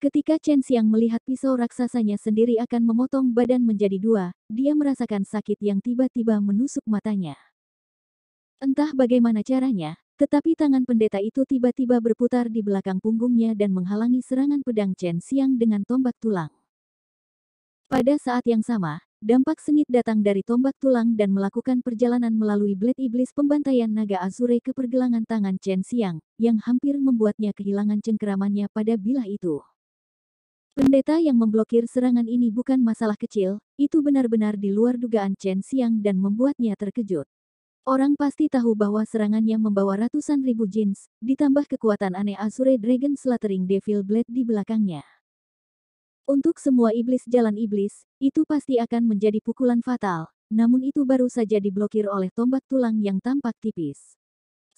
Ketika Chen Xiang melihat pisau raksasanya sendiri akan memotong badan menjadi dua, dia merasakan sakit yang tiba-tiba menusuk matanya. Entah bagaimana caranya, tetapi tangan pendeta itu tiba-tiba berputar di belakang punggungnya dan menghalangi serangan pedang Chen Xiang dengan tombak tulang. Pada saat yang sama, dampak sengit datang dari tombak tulang dan melakukan perjalanan melalui blade iblis pembantaian naga Azure ke pergelangan tangan Chen Xiang, yang hampir membuatnya kehilangan cengkeramannya pada bilah itu. Pendeta yang memblokir serangan ini bukan masalah kecil, itu benar-benar di luar dugaan Chen Xiang dan membuatnya terkejut. Orang pasti tahu bahwa serangannya membawa ratusan ribu jeans, ditambah kekuatan aneh Azure Dragon Slattering Devil Blade di belakangnya. Untuk semua iblis jalan iblis, itu pasti akan menjadi pukulan fatal, namun itu baru saja diblokir oleh tombak tulang yang tampak tipis.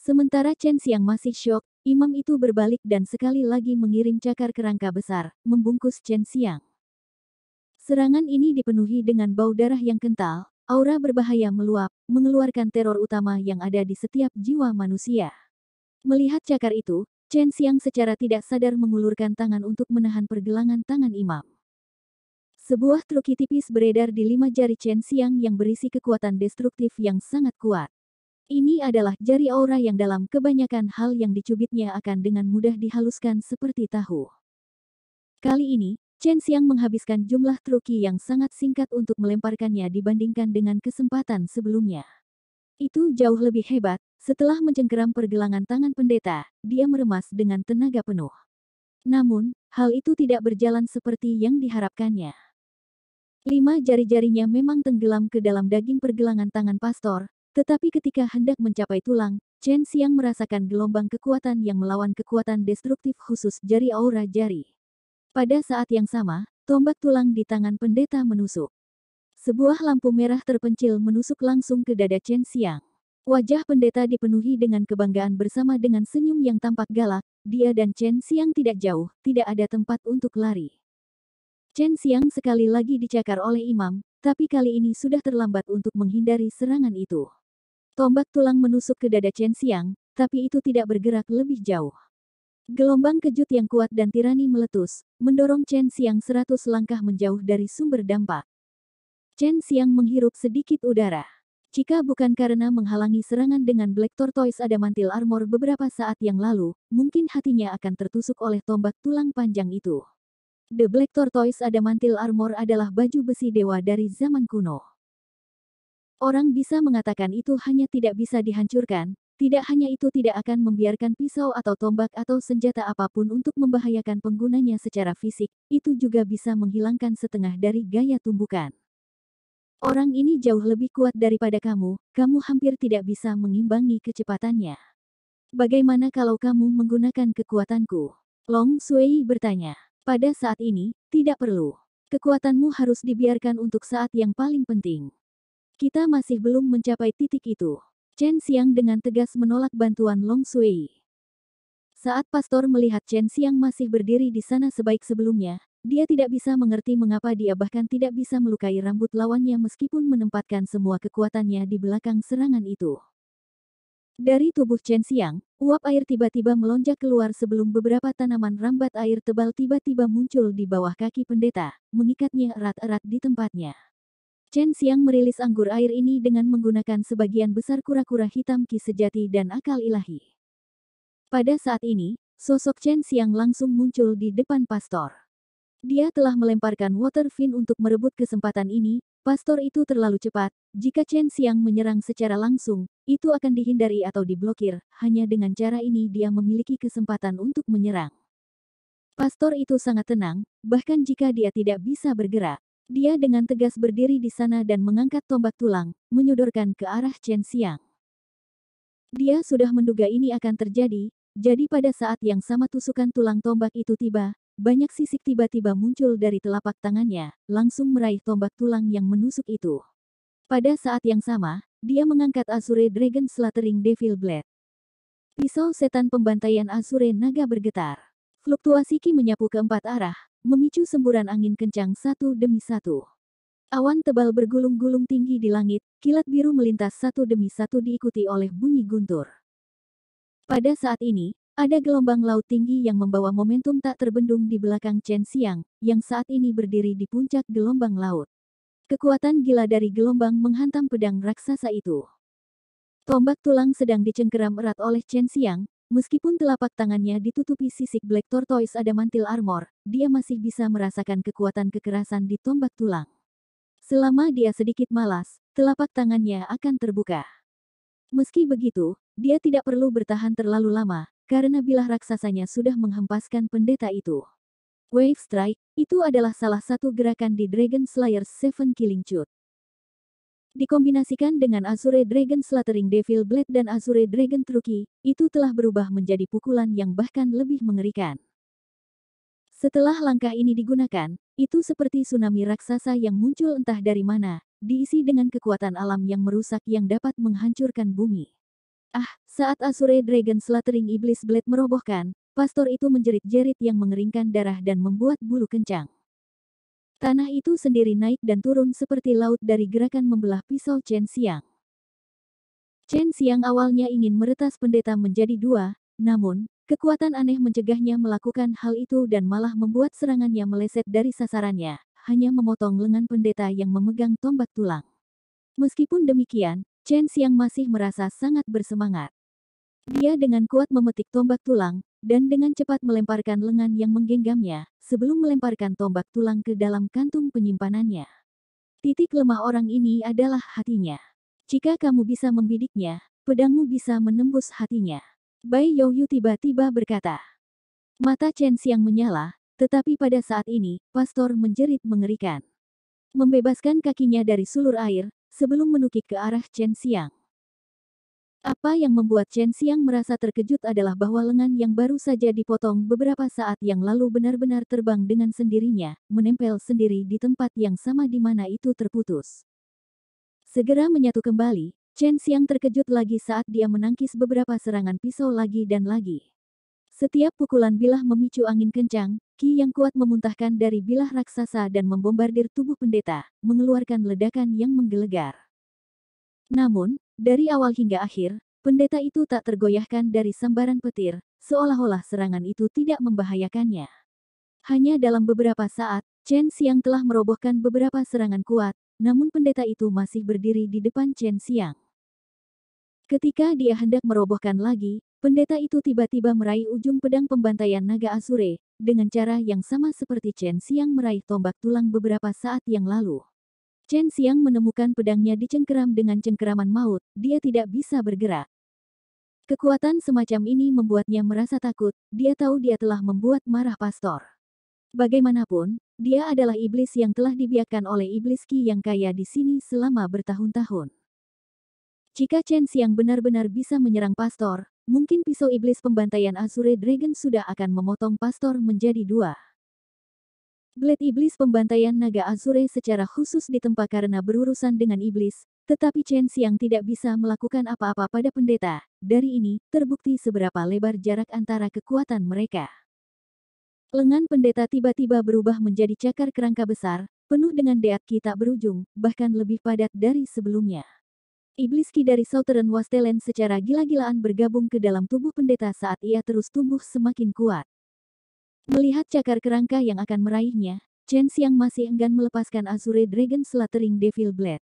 Sementara Chen Xiang masih shock. Imam itu berbalik dan sekali lagi mengirim cakar kerangka besar, membungkus Chen Xiang. Serangan ini dipenuhi dengan bau darah yang kental, aura berbahaya meluap, mengeluarkan teror utama yang ada di setiap jiwa manusia. Melihat cakar itu, Chen Xiang secara tidak sadar mengulurkan tangan untuk menahan pergelangan tangan Imam. Sebuah truki tipis beredar di lima jari Chen Xiang yang berisi kekuatan destruktif yang sangat kuat. Ini adalah jari aura yang dalam kebanyakan hal yang dicubitnya akan dengan mudah dihaluskan seperti tahu. Kali ini, Chen Xiang menghabiskan jumlah truki yang sangat singkat untuk melemparkannya dibandingkan dengan kesempatan sebelumnya. Itu jauh lebih hebat, setelah mencengkeram pergelangan tangan pendeta, dia meremas dengan tenaga penuh. Namun, hal itu tidak berjalan seperti yang diharapkannya. Lima jari-jarinya memang tenggelam ke dalam daging pergelangan tangan pastor, tetapi ketika hendak mencapai tulang, Chen Xiang merasakan gelombang kekuatan yang melawan kekuatan destruktif khusus jari aura jari. Pada saat yang sama, tombak tulang di tangan pendeta menusuk. Sebuah lampu merah terpencil menusuk langsung ke dada Chen Xiang. Wajah pendeta dipenuhi dengan kebanggaan bersama dengan senyum yang tampak galak, dia dan Chen Xiang tidak jauh, tidak ada tempat untuk lari. Chen Xiang sekali lagi dicakar oleh imam, tapi kali ini sudah terlambat untuk menghindari serangan itu. Tombak tulang menusuk ke dada Chen Xiang, tapi itu tidak bergerak lebih jauh. Gelombang kejut yang kuat dan tirani meletus, mendorong Chen Xiang seratus langkah menjauh dari sumber dampak. Chen Xiang menghirup sedikit udara. Jika bukan karena menghalangi serangan dengan Black Tortoise Adamantil Armor beberapa saat yang lalu, mungkin hatinya akan tertusuk oleh tombak tulang panjang itu. The Black Tortoise Adamantil Armor adalah baju besi dewa dari zaman kuno. Orang bisa mengatakan itu hanya tidak bisa dihancurkan, tidak hanya itu tidak akan membiarkan pisau atau tombak atau senjata apapun untuk membahayakan penggunanya secara fisik, itu juga bisa menghilangkan setengah dari gaya tumbukan. Orang ini jauh lebih kuat daripada kamu, kamu hampir tidak bisa mengimbangi kecepatannya. Bagaimana kalau kamu menggunakan kekuatanku? Long Sui bertanya. Pada saat ini, tidak perlu. Kekuatanmu harus dibiarkan untuk saat yang paling penting. Kita masih belum mencapai titik itu. Chen Xiang dengan tegas menolak bantuan Long Sui. Saat pastor melihat Chen Xiang masih berdiri di sana sebaik sebelumnya, dia tidak bisa mengerti mengapa dia bahkan tidak bisa melukai rambut lawannya meskipun menempatkan semua kekuatannya di belakang serangan itu. Dari tubuh Chen Xiang, uap air tiba-tiba melonjak keluar sebelum beberapa tanaman rambat air tebal tiba-tiba muncul di bawah kaki pendeta, mengikatnya erat-erat di tempatnya. Chen Xiang merilis anggur air ini dengan menggunakan sebagian besar kura-kura hitam ki sejati dan akal ilahi. Pada saat ini, sosok Chen Xiang langsung muncul di depan pastor. Dia telah melemparkan water fin untuk merebut kesempatan ini, pastor itu terlalu cepat, jika Chen Xiang menyerang secara langsung, itu akan dihindari atau diblokir, hanya dengan cara ini dia memiliki kesempatan untuk menyerang. Pastor itu sangat tenang, bahkan jika dia tidak bisa bergerak, dia dengan tegas berdiri di sana dan mengangkat tombak tulang, menyodorkan ke arah Chen Xiang. Dia sudah menduga ini akan terjadi, jadi pada saat yang sama tusukan tulang tombak itu tiba, banyak sisik tiba-tiba muncul dari telapak tangannya, langsung meraih tombak tulang yang menusuk itu. Pada saat yang sama, dia mengangkat Azure Dragon Slattering Devil Blade. Pisau setan pembantaian Azure Naga bergetar. Fluktuasi Ki menyapu ke empat arah, memicu semburan angin kencang satu demi satu. Awan tebal bergulung-gulung tinggi di langit, kilat biru melintas satu demi satu diikuti oleh bunyi guntur. Pada saat ini, ada gelombang laut tinggi yang membawa momentum tak terbendung di belakang Chen Xiang, yang saat ini berdiri di puncak gelombang laut. Kekuatan gila dari gelombang menghantam pedang raksasa itu. Tombak tulang sedang dicengkeram erat oleh Chen Xiang, Meskipun telapak tangannya ditutupi sisik Black Tortoise ada Adamantil Armor, dia masih bisa merasakan kekuatan kekerasan di tombak tulang. Selama dia sedikit malas, telapak tangannya akan terbuka. Meski begitu, dia tidak perlu bertahan terlalu lama, karena bilah raksasanya sudah menghempaskan pendeta itu. Wave Strike, itu adalah salah satu gerakan di Dragon Slayer Seven Killing Chute. Dikombinasikan dengan Azure Dragon Slattering Devil Blade dan Azure Dragon Truki, itu telah berubah menjadi pukulan yang bahkan lebih mengerikan. Setelah langkah ini digunakan, itu seperti tsunami raksasa yang muncul entah dari mana, diisi dengan kekuatan alam yang merusak yang dapat menghancurkan bumi. Ah, saat Azure Dragon Slattering Iblis Blade merobohkan, pastor itu menjerit-jerit yang mengeringkan darah dan membuat bulu kencang. Tanah itu sendiri naik dan turun seperti laut dari gerakan membelah pisau Chen Xiang. Chen Xiang awalnya ingin meretas pendeta menjadi dua, namun, kekuatan aneh mencegahnya melakukan hal itu dan malah membuat serangannya meleset dari sasarannya, hanya memotong lengan pendeta yang memegang tombak tulang. Meskipun demikian, Chen Xiang masih merasa sangat bersemangat. Dia dengan kuat memetik tombak tulang, dan dengan cepat melemparkan lengan yang menggenggamnya, sebelum melemparkan tombak tulang ke dalam kantung penyimpanannya. Titik lemah orang ini adalah hatinya. Jika kamu bisa membidiknya, pedangmu bisa menembus hatinya. Bai Youyu tiba-tiba berkata. Mata Chen Xiang menyala, tetapi pada saat ini, pastor menjerit mengerikan. Membebaskan kakinya dari sulur air, sebelum menukik ke arah Chen Xiang. Apa yang membuat Chen Xiang merasa terkejut adalah bahwa lengan yang baru saja dipotong beberapa saat yang lalu benar-benar terbang dengan sendirinya, menempel sendiri di tempat yang sama di mana itu terputus. Segera menyatu kembali, Chen Xiang terkejut lagi saat dia menangkis beberapa serangan pisau lagi dan lagi. Setiap pukulan bilah memicu angin kencang, ki yang kuat memuntahkan dari bilah raksasa dan membombardir tubuh pendeta, mengeluarkan ledakan yang menggelegar. Namun, dari awal hingga akhir, pendeta itu tak tergoyahkan dari sambaran petir, seolah-olah serangan itu tidak membahayakannya. Hanya dalam beberapa saat, Chen Xiang telah merobohkan beberapa serangan kuat, namun pendeta itu masih berdiri di depan Chen Xiang. Ketika dia hendak merobohkan lagi, pendeta itu tiba-tiba meraih ujung pedang pembantaian naga Asure, dengan cara yang sama seperti Chen Xiang meraih tombak tulang beberapa saat yang lalu. Chen Xiang menemukan pedangnya dicengkeram dengan cengkeraman maut, dia tidak bisa bergerak. Kekuatan semacam ini membuatnya merasa takut, dia tahu dia telah membuat marah pastor. Bagaimanapun, dia adalah iblis yang telah dibiarkan oleh iblis Ki yang kaya di sini selama bertahun-tahun. Jika Chen Xiang benar-benar bisa menyerang pastor, mungkin pisau iblis pembantaian Azure Dragon sudah akan memotong pastor menjadi dua. Blade Iblis pembantaian naga Azure secara khusus ditempa karena berurusan dengan iblis, tetapi Chen Xiang tidak bisa melakukan apa-apa pada pendeta. Dari ini, terbukti seberapa lebar jarak antara kekuatan mereka. Lengan pendeta tiba-tiba berubah menjadi cakar kerangka besar, penuh dengan deat kita berujung, bahkan lebih padat dari sebelumnya. Iblis Ki dari Southern wasteland secara gila-gilaan bergabung ke dalam tubuh pendeta saat ia terus tumbuh semakin kuat. Melihat cakar kerangka yang akan meraihnya, Chen Xiang masih enggan melepaskan Azure Dragon Slattering Devil Blade.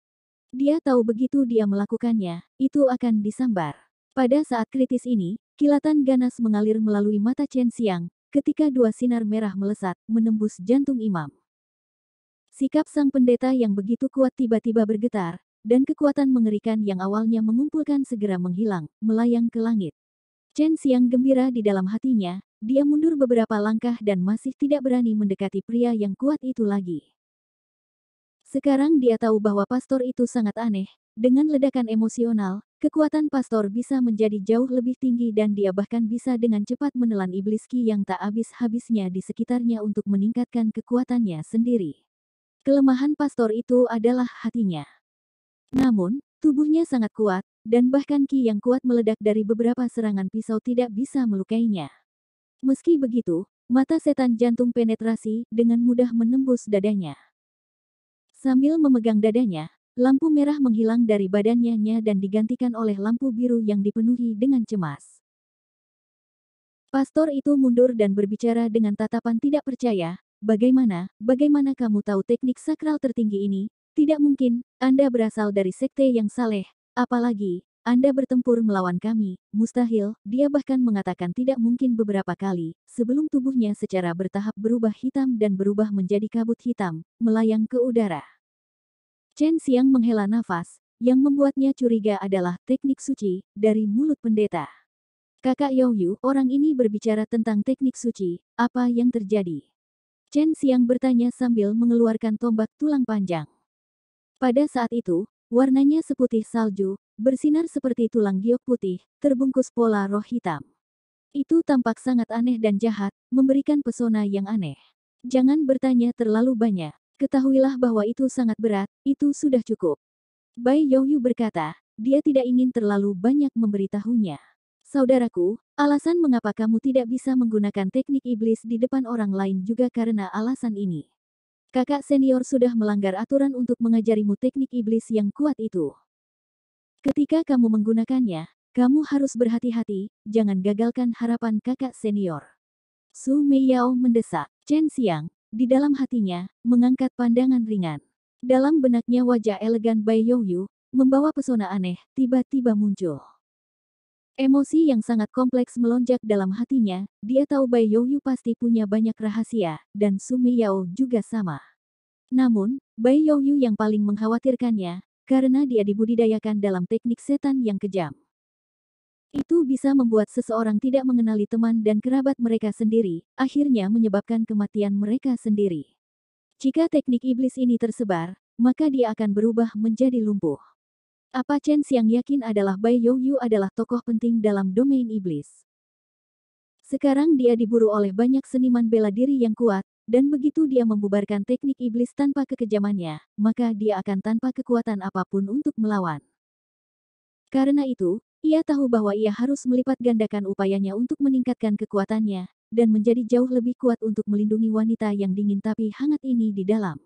Dia tahu begitu dia melakukannya, itu akan disambar. Pada saat kritis ini, kilatan ganas mengalir melalui mata Chen Xiang, ketika dua sinar merah melesat, menembus jantung imam. Sikap sang pendeta yang begitu kuat tiba-tiba bergetar, dan kekuatan mengerikan yang awalnya mengumpulkan segera menghilang, melayang ke langit. Chen Xiang gembira di dalam hatinya, dia mundur beberapa langkah dan masih tidak berani mendekati pria yang kuat itu lagi. Sekarang dia tahu bahwa pastor itu sangat aneh, dengan ledakan emosional, kekuatan pastor bisa menjadi jauh lebih tinggi dan dia bahkan bisa dengan cepat menelan iblis ki yang tak habis-habisnya di sekitarnya untuk meningkatkan kekuatannya sendiri. Kelemahan pastor itu adalah hatinya. Namun, Tubuhnya sangat kuat, dan bahkan ki yang kuat meledak dari beberapa serangan pisau tidak bisa melukainya. Meski begitu, mata setan jantung penetrasi dengan mudah menembus dadanya. Sambil memegang dadanya, lampu merah menghilang dari badannya dan digantikan oleh lampu biru yang dipenuhi dengan cemas. Pastor itu mundur dan berbicara dengan tatapan tidak percaya, Bagaimana, bagaimana kamu tahu teknik sakral tertinggi ini? Tidak mungkin, Anda berasal dari sekte yang saleh. Apalagi, Anda bertempur melawan kami. Mustahil, dia bahkan mengatakan tidak mungkin beberapa kali, sebelum tubuhnya secara bertahap berubah hitam dan berubah menjadi kabut hitam, melayang ke udara. Chen Xiang menghela nafas, yang membuatnya curiga adalah teknik suci dari mulut pendeta. Kakak Yao Yu, orang ini berbicara tentang teknik suci, apa yang terjadi? Chen Xiang bertanya sambil mengeluarkan tombak tulang panjang. Pada saat itu, warnanya seputih salju, bersinar seperti tulang giok putih, terbungkus pola roh hitam. Itu tampak sangat aneh dan jahat, memberikan pesona yang aneh. Jangan bertanya terlalu banyak. Ketahuilah bahwa itu sangat berat, itu sudah cukup. Bai Youyu berkata, dia tidak ingin terlalu banyak memberitahunya. Saudaraku, alasan mengapa kamu tidak bisa menggunakan teknik iblis di depan orang lain juga karena alasan ini. Kakak senior sudah melanggar aturan untuk mengajarimu teknik iblis yang kuat itu. Ketika kamu menggunakannya, kamu harus berhati-hati, jangan gagalkan harapan kakak senior. Su Meiyao mendesak. Chen Xiang, di dalam hatinya, mengangkat pandangan ringan. Dalam benaknya wajah elegan Bai Youyu, membawa pesona aneh, tiba-tiba muncul. Emosi yang sangat kompleks melonjak dalam hatinya, dia tahu Bai Youyu pasti punya banyak rahasia, dan Sumi Yao juga sama. Namun, Bai Youyu yang paling mengkhawatirkannya, karena dia dibudidayakan dalam teknik setan yang kejam. Itu bisa membuat seseorang tidak mengenali teman dan kerabat mereka sendiri, akhirnya menyebabkan kematian mereka sendiri. Jika teknik iblis ini tersebar, maka dia akan berubah menjadi lumpuh. Apa Chen Xiang yakin adalah Bai Yu adalah tokoh penting dalam domain iblis. Sekarang dia diburu oleh banyak seniman bela diri yang kuat, dan begitu dia membubarkan teknik iblis tanpa kekejamannya, maka dia akan tanpa kekuatan apapun untuk melawan. Karena itu, ia tahu bahwa ia harus melipat gandakan upayanya untuk meningkatkan kekuatannya, dan menjadi jauh lebih kuat untuk melindungi wanita yang dingin tapi hangat ini di dalam.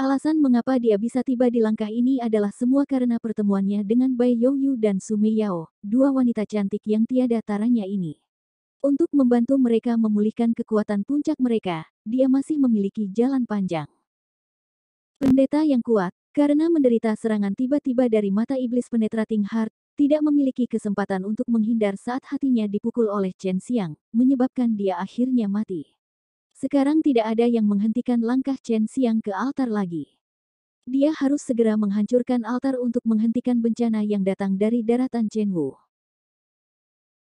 Alasan mengapa dia bisa tiba di langkah ini adalah semua karena pertemuannya dengan Bai Youyu dan Sumi Yao, dua wanita cantik yang tiada taranya ini. Untuk membantu mereka memulihkan kekuatan puncak mereka, dia masih memiliki jalan panjang. Pendeta yang kuat, karena menderita serangan tiba-tiba dari mata iblis penetrating heart, tidak memiliki kesempatan untuk menghindar saat hatinya dipukul oleh Chen Xiang, menyebabkan dia akhirnya mati. Sekarang tidak ada yang menghentikan langkah Chen Xiang ke altar lagi. Dia harus segera menghancurkan altar untuk menghentikan bencana yang datang dari daratan Chen Wu.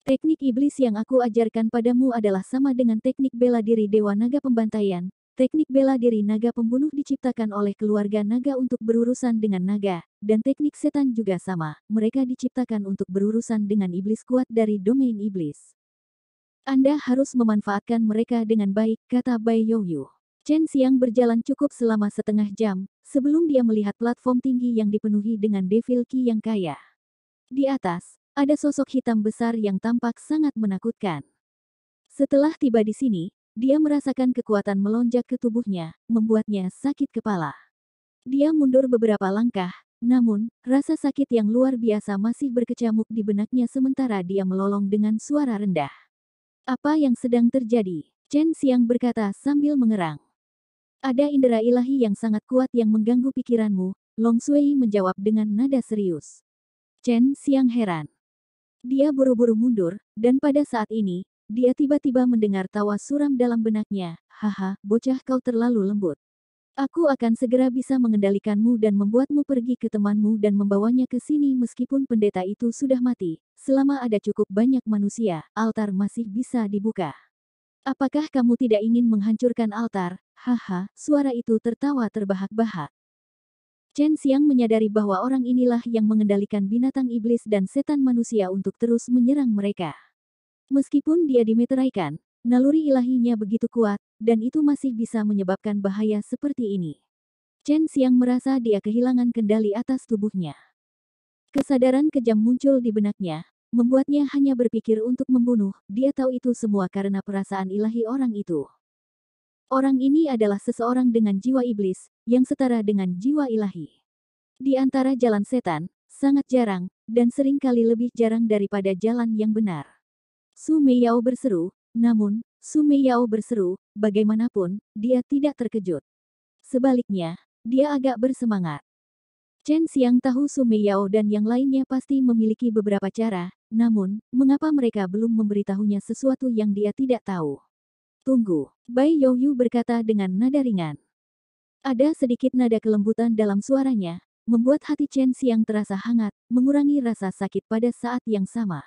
Teknik iblis yang aku ajarkan padamu adalah sama dengan teknik bela diri Dewa Naga Pembantaian. Teknik bela diri naga pembunuh diciptakan oleh keluarga naga untuk berurusan dengan naga, dan teknik setan juga sama. Mereka diciptakan untuk berurusan dengan iblis kuat dari domain iblis. Anda harus memanfaatkan mereka dengan baik, kata Bai Youyu. Chen Xiang berjalan cukup selama setengah jam, sebelum dia melihat platform tinggi yang dipenuhi dengan devil ki yang kaya. Di atas, ada sosok hitam besar yang tampak sangat menakutkan. Setelah tiba di sini, dia merasakan kekuatan melonjak ke tubuhnya, membuatnya sakit kepala. Dia mundur beberapa langkah, namun, rasa sakit yang luar biasa masih berkecamuk di benaknya sementara dia melolong dengan suara rendah. Apa yang sedang terjadi? Chen Xiang berkata sambil mengerang. Ada indera ilahi yang sangat kuat yang mengganggu pikiranmu, Long Sui menjawab dengan nada serius. Chen Xiang heran. Dia buru-buru mundur, dan pada saat ini, dia tiba-tiba mendengar tawa suram dalam benaknya, haha, bocah kau terlalu lembut. Aku akan segera bisa mengendalikanmu dan membuatmu pergi ke temanmu dan membawanya ke sini meskipun pendeta itu sudah mati. Selama ada cukup banyak manusia, altar masih bisa dibuka. Apakah kamu tidak ingin menghancurkan altar? Haha, suara itu tertawa terbahak-bahak. Chen Xiang menyadari bahwa orang inilah yang mengendalikan binatang iblis dan setan manusia untuk terus menyerang mereka. Meskipun dia dimeteraikan, Naluri ilahinya begitu kuat, dan itu masih bisa menyebabkan bahaya seperti ini. Chen Xiang merasa dia kehilangan kendali atas tubuhnya. Kesadaran kejam muncul di benaknya, membuatnya hanya berpikir untuk membunuh, dia tahu itu semua karena perasaan ilahi orang itu. Orang ini adalah seseorang dengan jiwa iblis, yang setara dengan jiwa ilahi. Di antara jalan setan, sangat jarang, dan seringkali lebih jarang daripada jalan yang benar. Su Meiyao berseru, namun, Sumeyao berseru, bagaimanapun, dia tidak terkejut. Sebaliknya, dia agak bersemangat. Chen Xiang tahu Sumeyao dan yang lainnya pasti memiliki beberapa cara, namun, mengapa mereka belum memberitahunya sesuatu yang dia tidak tahu? Tunggu, Bai Youyu berkata dengan nada ringan. Ada sedikit nada kelembutan dalam suaranya, membuat hati Chen Xiang terasa hangat, mengurangi rasa sakit pada saat yang sama.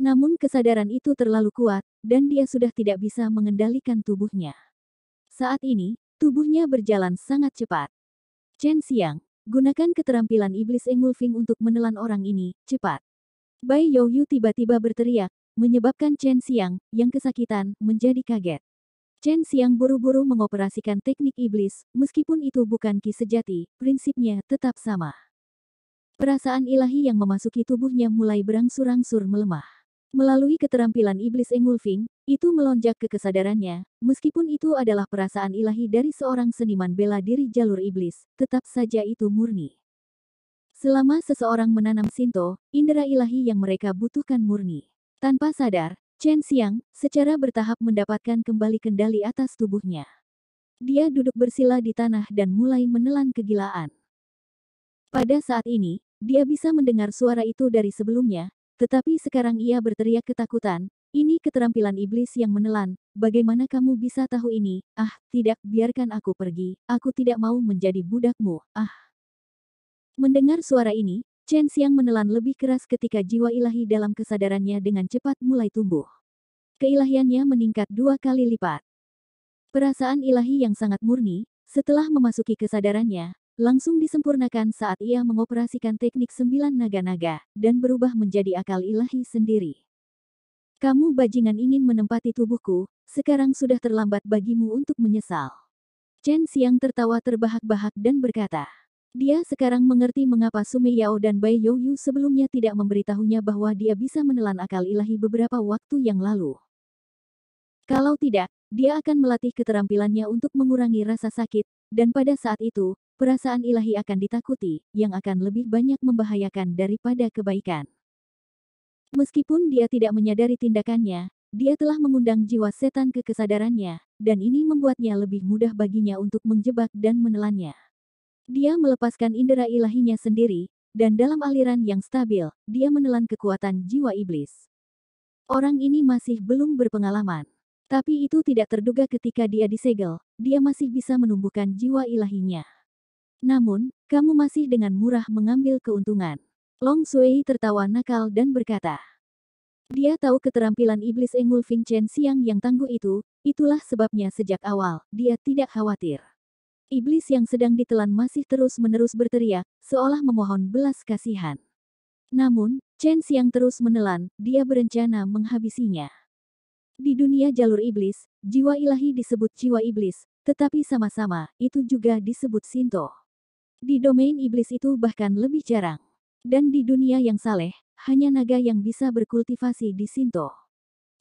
Namun kesadaran itu terlalu kuat, dan dia sudah tidak bisa mengendalikan tubuhnya. Saat ini, tubuhnya berjalan sangat cepat. Chen Xiang, gunakan keterampilan iblis Engulfing untuk menelan orang ini, cepat. Bai Youyu tiba-tiba berteriak, menyebabkan Chen Xiang, yang kesakitan, menjadi kaget. Chen Xiang buru-buru mengoperasikan teknik iblis, meskipun itu bukan ki sejati, prinsipnya tetap sama. Perasaan ilahi yang memasuki tubuhnya mulai berangsur-angsur melemah. Melalui keterampilan iblis Engulfing, itu melonjak ke kesadarannya, meskipun itu adalah perasaan ilahi dari seorang seniman bela diri jalur iblis, tetap saja itu murni. Selama seseorang menanam Sinto, indera ilahi yang mereka butuhkan murni. Tanpa sadar, Chen Xiang secara bertahap mendapatkan kembali kendali atas tubuhnya. Dia duduk bersila di tanah dan mulai menelan kegilaan. Pada saat ini, dia bisa mendengar suara itu dari sebelumnya, tetapi sekarang ia berteriak ketakutan, ini keterampilan iblis yang menelan, bagaimana kamu bisa tahu ini? Ah, tidak, biarkan aku pergi, aku tidak mau menjadi budakmu, ah. Mendengar suara ini, Chen Xiang menelan lebih keras ketika jiwa ilahi dalam kesadarannya dengan cepat mulai tumbuh. Keilahiannya meningkat dua kali lipat. Perasaan ilahi yang sangat murni, setelah memasuki kesadarannya, langsung disempurnakan saat ia mengoperasikan teknik sembilan naga-naga, dan berubah menjadi akal ilahi sendiri. Kamu bajingan ingin menempati tubuhku, sekarang sudah terlambat bagimu untuk menyesal. Chen Xiang tertawa terbahak-bahak dan berkata, dia sekarang mengerti mengapa Sumi Yao dan Bai Youyu sebelumnya tidak memberitahunya bahwa dia bisa menelan akal ilahi beberapa waktu yang lalu. Kalau tidak, dia akan melatih keterampilannya untuk mengurangi rasa sakit, dan pada saat itu, perasaan ilahi akan ditakuti, yang akan lebih banyak membahayakan daripada kebaikan. Meskipun dia tidak menyadari tindakannya, dia telah mengundang jiwa setan ke kesadarannya, dan ini membuatnya lebih mudah baginya untuk menjebak dan menelannya. Dia melepaskan indera ilahinya sendiri, dan dalam aliran yang stabil, dia menelan kekuatan jiwa iblis. Orang ini masih belum berpengalaman. Tapi itu tidak terduga ketika dia disegel, dia masih bisa menumbuhkan jiwa ilahinya. Namun, kamu masih dengan murah mengambil keuntungan. Long Sui tertawa nakal dan berkata, dia tahu keterampilan iblis engulfing chen Siang yang tangguh itu, itulah sebabnya sejak awal, dia tidak khawatir. Iblis yang sedang ditelan masih terus-menerus berteriak, seolah memohon belas kasihan. Namun, Chen Siang terus menelan, dia berencana menghabisinya. Di dunia jalur iblis, jiwa ilahi disebut jiwa iblis, tetapi sama-sama, itu juga disebut Sinto. Di domain iblis itu bahkan lebih jarang. Dan di dunia yang saleh, hanya naga yang bisa berkultivasi di Sinto.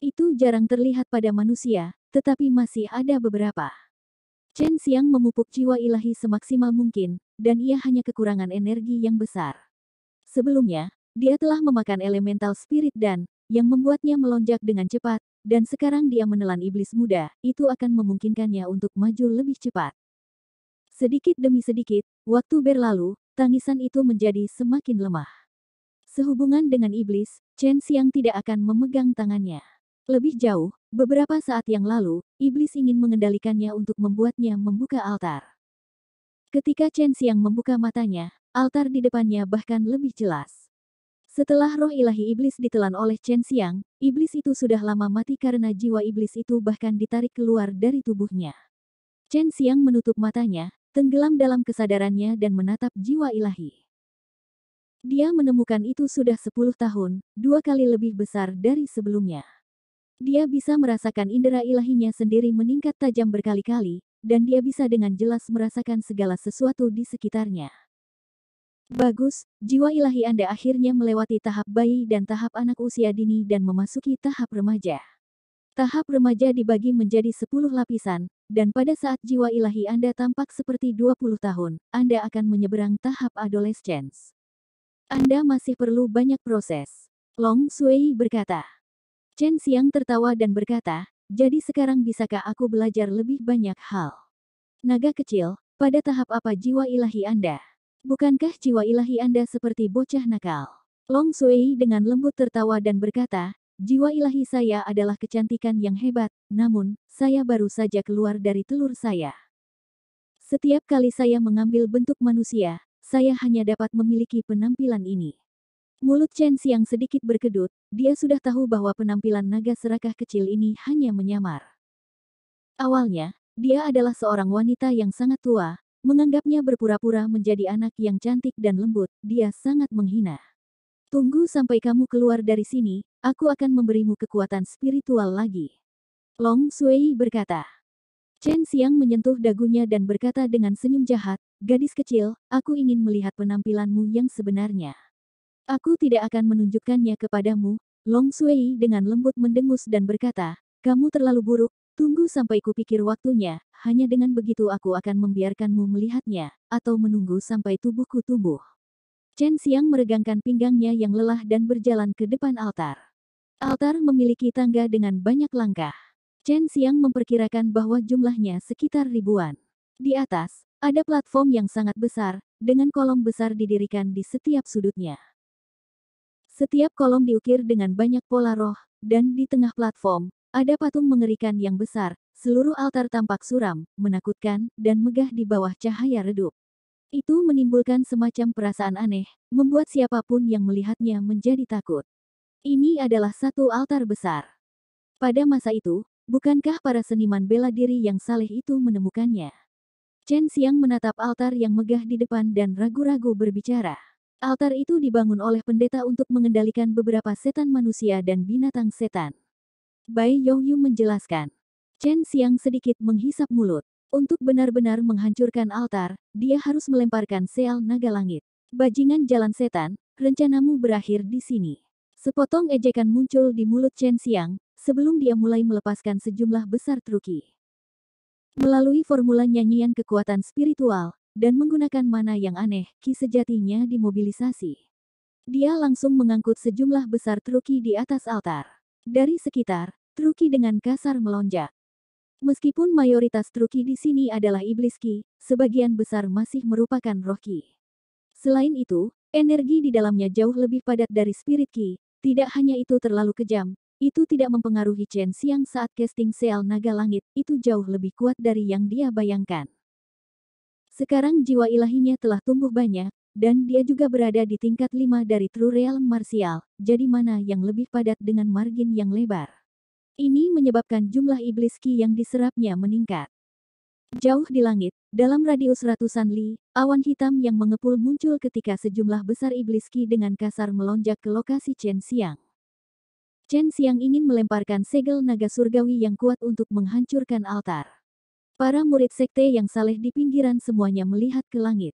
Itu jarang terlihat pada manusia, tetapi masih ada beberapa. Chen Xiang memupuk jiwa ilahi semaksimal mungkin, dan ia hanya kekurangan energi yang besar. Sebelumnya, dia telah memakan elemental spirit dan yang membuatnya melonjak dengan cepat, dan sekarang dia menelan iblis muda, itu akan memungkinkannya untuk maju lebih cepat. Sedikit demi sedikit, waktu berlalu, tangisan itu menjadi semakin lemah. Sehubungan dengan iblis, Chen Xiang tidak akan memegang tangannya. Lebih jauh, beberapa saat yang lalu, iblis ingin mengendalikannya untuk membuatnya membuka altar. Ketika Chen Xiang membuka matanya, altar di depannya bahkan lebih jelas. Setelah roh ilahi iblis ditelan oleh Chen Xiang, iblis itu sudah lama mati karena jiwa iblis itu bahkan ditarik keluar dari tubuhnya. Chen Xiang menutup matanya, tenggelam dalam kesadarannya dan menatap jiwa ilahi. Dia menemukan itu sudah sepuluh tahun, dua kali lebih besar dari sebelumnya. Dia bisa merasakan indera ilahinya sendiri meningkat tajam berkali-kali, dan dia bisa dengan jelas merasakan segala sesuatu di sekitarnya. Bagus, jiwa ilahi Anda akhirnya melewati tahap bayi dan tahap anak usia dini dan memasuki tahap remaja. Tahap remaja dibagi menjadi 10 lapisan, dan pada saat jiwa ilahi Anda tampak seperti 20 tahun, Anda akan menyeberang tahap adolescence. Anda masih perlu banyak proses. Long Sui berkata. Chen Xiang tertawa dan berkata, jadi sekarang bisakah aku belajar lebih banyak hal? Naga kecil, pada tahap apa jiwa ilahi Anda? Bukankah jiwa ilahi Anda seperti bocah nakal? Long Sui dengan lembut tertawa dan berkata, Jiwa ilahi saya adalah kecantikan yang hebat, namun, saya baru saja keluar dari telur saya. Setiap kali saya mengambil bentuk manusia, saya hanya dapat memiliki penampilan ini. Mulut Chen Xiang sedikit berkedut, dia sudah tahu bahwa penampilan naga serakah kecil ini hanya menyamar. Awalnya, dia adalah seorang wanita yang sangat tua, menganggapnya berpura-pura menjadi anak yang cantik dan lembut, dia sangat menghina. Tunggu sampai kamu keluar dari sini, aku akan memberimu kekuatan spiritual lagi. Long Sui berkata. Chen Xiang menyentuh dagunya dan berkata dengan senyum jahat, Gadis kecil, aku ingin melihat penampilanmu yang sebenarnya. Aku tidak akan menunjukkannya kepadamu, Long Sui dengan lembut mendengus dan berkata, Kamu terlalu buruk, tunggu sampai kupikir waktunya, hanya dengan begitu aku akan membiarkanmu melihatnya, atau menunggu sampai tubuhku tumbuh. Chen Xiang meregangkan pinggangnya yang lelah dan berjalan ke depan altar. Altar memiliki tangga dengan banyak langkah. Chen Xiang memperkirakan bahwa jumlahnya sekitar ribuan. Di atas, ada platform yang sangat besar, dengan kolom besar didirikan di setiap sudutnya. Setiap kolom diukir dengan banyak pola roh, dan di tengah platform, ada patung mengerikan yang besar, seluruh altar tampak suram, menakutkan, dan megah di bawah cahaya redup. Itu menimbulkan semacam perasaan aneh, membuat siapapun yang melihatnya menjadi takut. Ini adalah satu altar besar. Pada masa itu, bukankah para seniman bela diri yang saleh itu menemukannya? Chen Xiang menatap altar yang megah di depan dan ragu-ragu berbicara. Altar itu dibangun oleh pendeta untuk mengendalikan beberapa setan manusia dan binatang setan. Bai Youyu menjelaskan. Chen Xiang sedikit menghisap mulut. Untuk benar-benar menghancurkan altar, dia harus melemparkan seal naga langit. Bajingan jalan setan, rencanamu berakhir di sini. Sepotong ejekan muncul di mulut Chen Xiang, sebelum dia mulai melepaskan sejumlah besar truki. Melalui formula nyanyian kekuatan spiritual, dan menggunakan mana yang aneh, Ki sejatinya dimobilisasi. Dia langsung mengangkut sejumlah besar truki di atas altar. Dari sekitar, truki dengan kasar melonjak. Meskipun mayoritas Truki di sini adalah iblis Ki, sebagian besar masih merupakan roh Ki. Selain itu, energi di dalamnya jauh lebih padat dari spirit Ki, tidak hanya itu terlalu kejam, itu tidak mempengaruhi Chen Xiang saat casting Seal Naga Langit, itu jauh lebih kuat dari yang dia bayangkan. Sekarang jiwa ilahinya telah tumbuh banyak, dan dia juga berada di tingkat 5 dari True Realm Martial, jadi mana yang lebih padat dengan margin yang lebar. Ini menyebabkan jumlah iblis ki yang diserapnya meningkat. Jauh di langit, dalam radius ratusan li, awan hitam yang mengepul muncul ketika sejumlah besar iblis ki dengan kasar melonjak ke lokasi Chen Xiang. Chen Xiang ingin melemparkan segel naga surgawi yang kuat untuk menghancurkan altar. Para murid sekte yang saleh di pinggiran semuanya melihat ke langit.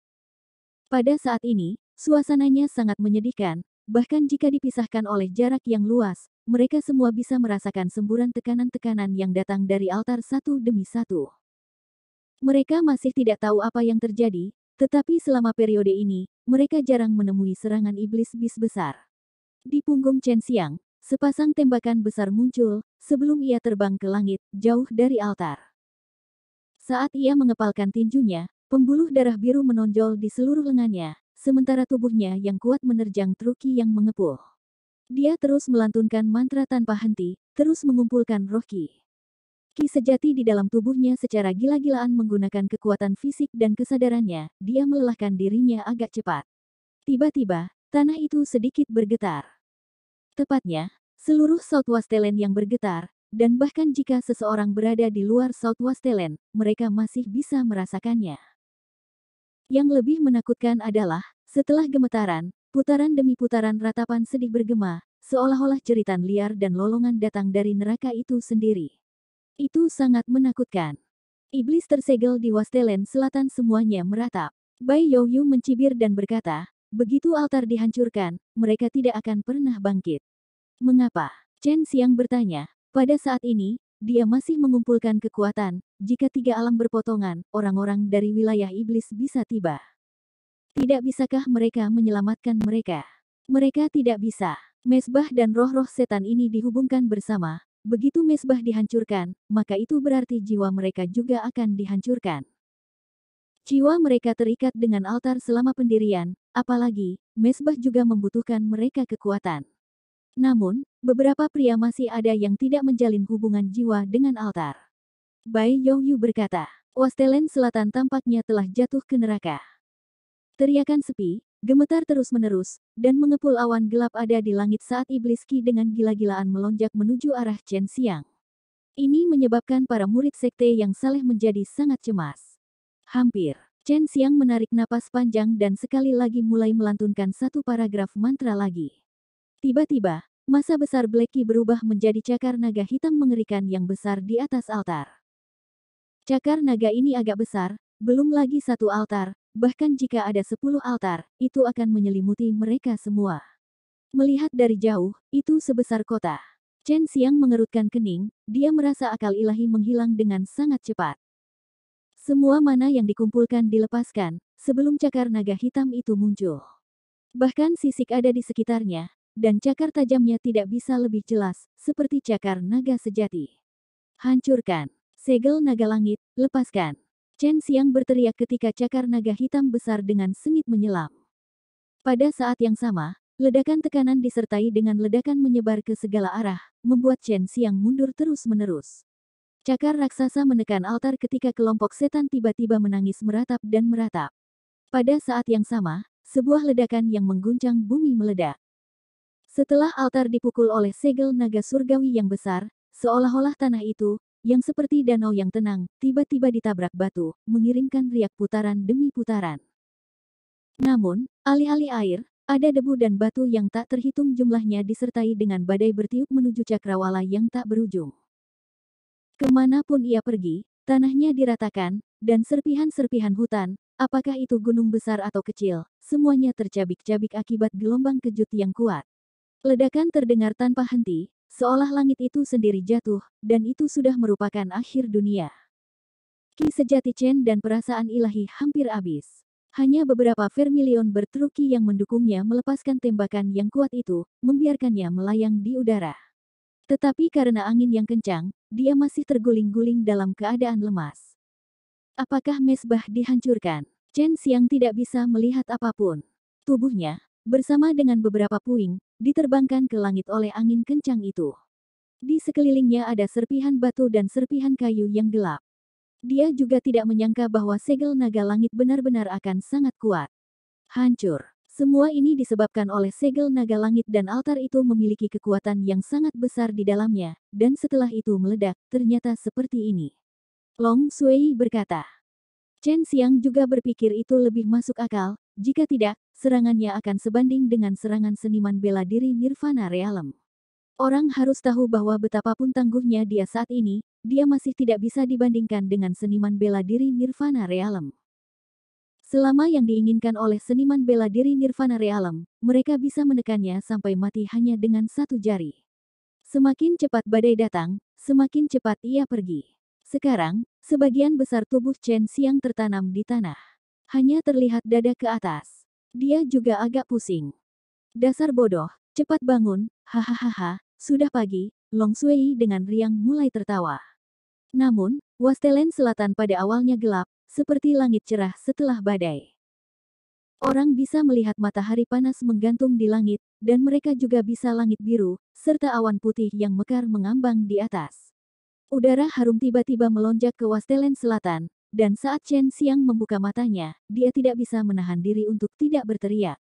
Pada saat ini, suasananya sangat menyedihkan, bahkan jika dipisahkan oleh jarak yang luas, mereka semua bisa merasakan semburan tekanan-tekanan yang datang dari altar satu demi satu. Mereka masih tidak tahu apa yang terjadi, tetapi selama periode ini, mereka jarang menemui serangan iblis bis besar. Di punggung Chen Xiang, sepasang tembakan besar muncul, sebelum ia terbang ke langit, jauh dari altar. Saat ia mengepalkan tinjunya, pembuluh darah biru menonjol di seluruh lengannya, sementara tubuhnya yang kuat menerjang Truki yang mengepul. Dia terus melantunkan mantra tanpa henti, terus mengumpulkan roh Ki. Ki sejati di dalam tubuhnya secara gila-gilaan menggunakan kekuatan fisik dan kesadarannya, dia melelahkan dirinya agak cepat. Tiba-tiba, tanah itu sedikit bergetar. Tepatnya, seluruh Southwest Thailand yang bergetar, dan bahkan jika seseorang berada di luar Southwest Thailand, mereka masih bisa merasakannya. Yang lebih menakutkan adalah, setelah gemetaran, Putaran demi putaran ratapan sedih bergema, seolah-olah jeritan liar dan lolongan datang dari neraka itu sendiri. Itu sangat menakutkan. Iblis tersegel di Wastelen Selatan semuanya meratap. Bai Youyu mencibir dan berkata, begitu altar dihancurkan, mereka tidak akan pernah bangkit. Mengapa? Chen Xiang bertanya. Pada saat ini, dia masih mengumpulkan kekuatan, jika tiga alam berpotongan, orang-orang dari wilayah iblis bisa tiba. Tidak bisakah mereka menyelamatkan mereka? Mereka tidak bisa. Mesbah dan roh-roh setan ini dihubungkan bersama. Begitu mesbah dihancurkan, maka itu berarti jiwa mereka juga akan dihancurkan. Jiwa mereka terikat dengan altar selama pendirian, apalagi, mesbah juga membutuhkan mereka kekuatan. Namun, beberapa pria masih ada yang tidak menjalin hubungan jiwa dengan altar. Bai Yongyu berkata, Wastelen Selatan tampaknya telah jatuh ke neraka. Teriakan sepi, gemetar terus-menerus, dan mengepul awan gelap ada di langit saat iblis Ki dengan gila-gilaan melonjak menuju arah Chen Xiang. Ini menyebabkan para murid sekte yang saleh menjadi sangat cemas. Hampir, Chen Xiang menarik napas panjang dan sekali lagi mulai melantunkan satu paragraf mantra lagi. Tiba-tiba, masa besar Blacky berubah menjadi cakar naga hitam mengerikan yang besar di atas altar. Cakar naga ini agak besar, belum lagi satu altar, Bahkan jika ada sepuluh altar, itu akan menyelimuti mereka semua. Melihat dari jauh, itu sebesar kota. Chen Xiang mengerutkan kening, dia merasa akal ilahi menghilang dengan sangat cepat. Semua mana yang dikumpulkan dilepaskan, sebelum cakar naga hitam itu muncul. Bahkan sisik ada di sekitarnya, dan cakar tajamnya tidak bisa lebih jelas, seperti cakar naga sejati. Hancurkan, segel naga langit, lepaskan. Chen Xiang berteriak ketika cakar naga hitam besar dengan sengit menyelam. Pada saat yang sama, ledakan tekanan disertai dengan ledakan menyebar ke segala arah, membuat Chen Xiang mundur terus-menerus. Cakar raksasa menekan altar ketika kelompok setan tiba-tiba menangis meratap dan meratap. Pada saat yang sama, sebuah ledakan yang mengguncang bumi meledak. Setelah altar dipukul oleh segel naga surgawi yang besar, seolah-olah tanah itu, yang seperti danau yang tenang, tiba-tiba ditabrak batu, mengirimkan riak putaran demi putaran. Namun, alih-alih air, ada debu dan batu yang tak terhitung jumlahnya disertai dengan badai bertiup menuju cakrawala yang tak berujung. Kemanapun ia pergi, tanahnya diratakan, dan serpihan-serpihan hutan, apakah itu gunung besar atau kecil, semuanya tercabik-cabik akibat gelombang kejut yang kuat. Ledakan terdengar tanpa henti, Seolah langit itu sendiri jatuh, dan itu sudah merupakan akhir dunia. Ki sejati Chen dan perasaan ilahi hampir habis. Hanya beberapa vermilion bertruki yang mendukungnya melepaskan tembakan yang kuat itu, membiarkannya melayang di udara. Tetapi karena angin yang kencang, dia masih terguling-guling dalam keadaan lemas. Apakah mesbah dihancurkan? Chen siang tidak bisa melihat apapun. Tubuhnya, bersama dengan beberapa puing, diterbangkan ke langit oleh angin kencang itu. Di sekelilingnya ada serpihan batu dan serpihan kayu yang gelap. Dia juga tidak menyangka bahwa segel naga langit benar-benar akan sangat kuat. Hancur. Semua ini disebabkan oleh segel naga langit dan altar itu memiliki kekuatan yang sangat besar di dalamnya, dan setelah itu meledak, ternyata seperti ini. Long Sui berkata. Chen Xiang juga berpikir itu lebih masuk akal, jika tidak, serangannya akan sebanding dengan serangan seniman bela diri Nirvana Realem. Orang harus tahu bahwa betapapun tangguhnya dia saat ini, dia masih tidak bisa dibandingkan dengan seniman bela diri Nirvana Realem. Selama yang diinginkan oleh seniman bela diri Nirvana Realem, mereka bisa menekannya sampai mati hanya dengan satu jari. Semakin cepat badai datang, semakin cepat ia pergi. Sekarang, sebagian besar tubuh Chen Siang tertanam di tanah. Hanya terlihat dada ke atas. Dia juga agak pusing. Dasar bodoh, cepat bangun, hahaha, sudah pagi, Long Sui dengan riang mulai tertawa. Namun, Wastelen Selatan pada awalnya gelap, seperti langit cerah setelah badai. Orang bisa melihat matahari panas menggantung di langit, dan mereka juga bisa langit biru, serta awan putih yang mekar mengambang di atas. Udara harum tiba-tiba melonjak ke Wastelen Selatan, dan saat Chen Xiang membuka matanya, dia tidak bisa menahan diri untuk tidak berteriak.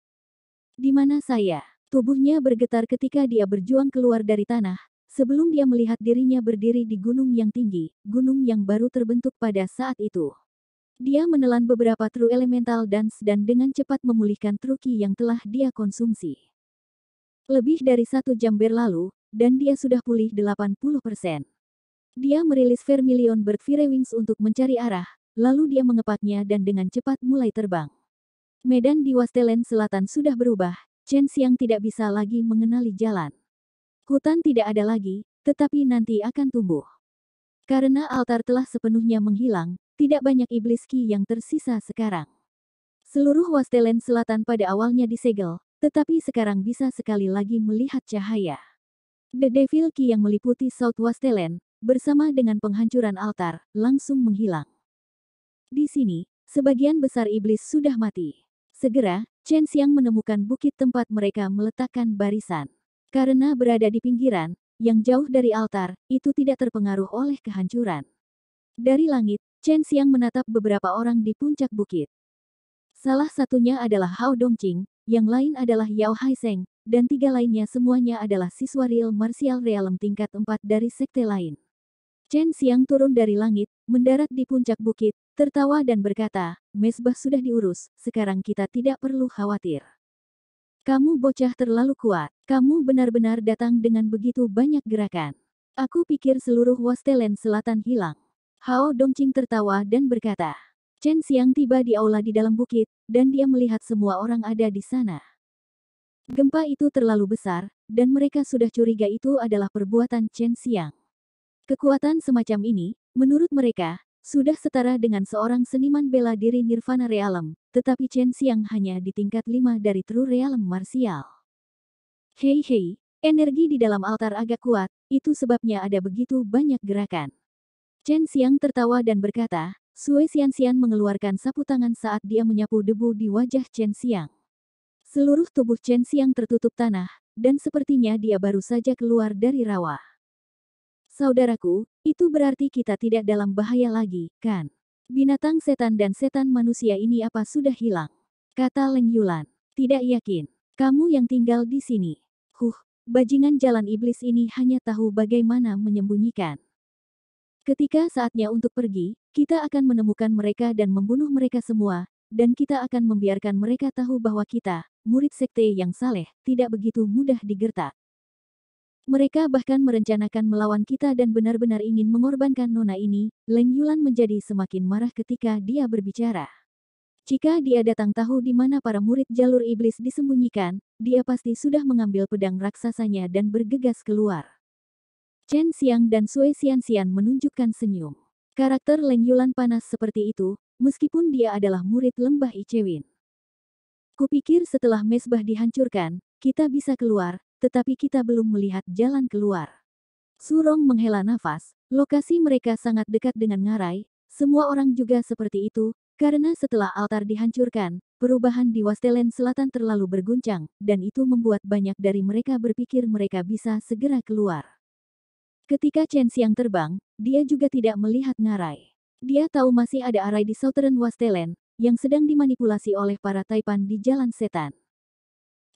Di mana saya? Tubuhnya bergetar ketika dia berjuang keluar dari tanah, sebelum dia melihat dirinya berdiri di gunung yang tinggi, gunung yang baru terbentuk pada saat itu. Dia menelan beberapa true elemental dance dan dengan cepat memulihkan truki yang telah dia konsumsi. Lebih dari satu jam berlalu, dan dia sudah pulih 80 Dia merilis Vermilion Bird Firewings untuk mencari arah, lalu dia mengepaknya dan dengan cepat mulai terbang. Medan di Wastelen Selatan sudah berubah, Chen Xiang tidak bisa lagi mengenali jalan. Hutan tidak ada lagi, tetapi nanti akan tumbuh. Karena altar telah sepenuhnya menghilang, tidak banyak iblis ki yang tersisa sekarang. Seluruh Wastelen Selatan pada awalnya disegel, tetapi sekarang bisa sekali lagi melihat cahaya. The Devil Ki yang meliputi South Wastelen, bersama dengan penghancuran altar, langsung menghilang. Di sini, sebagian besar iblis sudah mati. Segera, Chen Xiang menemukan bukit tempat mereka meletakkan barisan. Karena berada di pinggiran, yang jauh dari altar, itu tidak terpengaruh oleh kehancuran. Dari langit, Chen Xiang menatap beberapa orang di puncak bukit. Salah satunya adalah Hao Dongqing, yang lain adalah Yao Haiseng, dan tiga lainnya semuanya adalah siswa real martial realm tingkat 4 dari sekte lain. Chen Xiang turun dari langit, mendarat di puncak bukit, tertawa dan berkata, mesbah sudah diurus, sekarang kita tidak perlu khawatir. Kamu bocah terlalu kuat, kamu benar-benar datang dengan begitu banyak gerakan. Aku pikir seluruh Wastelen Selatan hilang. Hao Dongqing tertawa dan berkata, Chen Xiang tiba di aula di dalam bukit, dan dia melihat semua orang ada di sana. Gempa itu terlalu besar, dan mereka sudah curiga itu adalah perbuatan Chen Xiang. Kekuatan semacam ini, menurut mereka, sudah setara dengan seorang seniman bela diri Nirvana Realem, tetapi Chen Xiang hanya di tingkat lima dari True Realem Martial. Hei hei, energi di dalam altar agak kuat, itu sebabnya ada begitu banyak gerakan. Chen Xiang tertawa dan berkata, Sue Xian mengeluarkan sapu tangan saat dia menyapu debu di wajah Chen Xiang. Seluruh tubuh Chen Xiang tertutup tanah, dan sepertinya dia baru saja keluar dari rawa. Saudaraku, itu berarti kita tidak dalam bahaya lagi, kan? Binatang setan dan setan manusia ini apa sudah hilang? Kata Leng Yulan. Tidak yakin. Kamu yang tinggal di sini. Huh, bajingan jalan iblis ini hanya tahu bagaimana menyembunyikan. Ketika saatnya untuk pergi, kita akan menemukan mereka dan membunuh mereka semua, dan kita akan membiarkan mereka tahu bahwa kita, murid sekte yang saleh, tidak begitu mudah digertak. Mereka bahkan merencanakan melawan kita dan benar-benar ingin mengorbankan nona ini. Leng Yulan menjadi semakin marah ketika dia berbicara. Jika dia datang tahu di mana para murid jalur iblis disembunyikan, dia pasti sudah mengambil pedang raksasanya dan bergegas keluar. Chen Xiang dan Sui Xian menunjukkan senyum. Karakter Leng Yulan panas seperti itu, meskipun dia adalah murid lembah Icewin. Kupikir setelah mesbah dihancurkan, kita bisa keluar, tetapi kita belum melihat jalan keluar. Surong menghela nafas, lokasi mereka sangat dekat dengan ngarai, semua orang juga seperti itu, karena setelah altar dihancurkan, perubahan di Wastelen Selatan terlalu berguncang, dan itu membuat banyak dari mereka berpikir mereka bisa segera keluar. Ketika Chen Xiang terbang, dia juga tidak melihat ngarai. Dia tahu masih ada arai di Southern Wastelen, yang sedang dimanipulasi oleh para Taipan di Jalan Setan.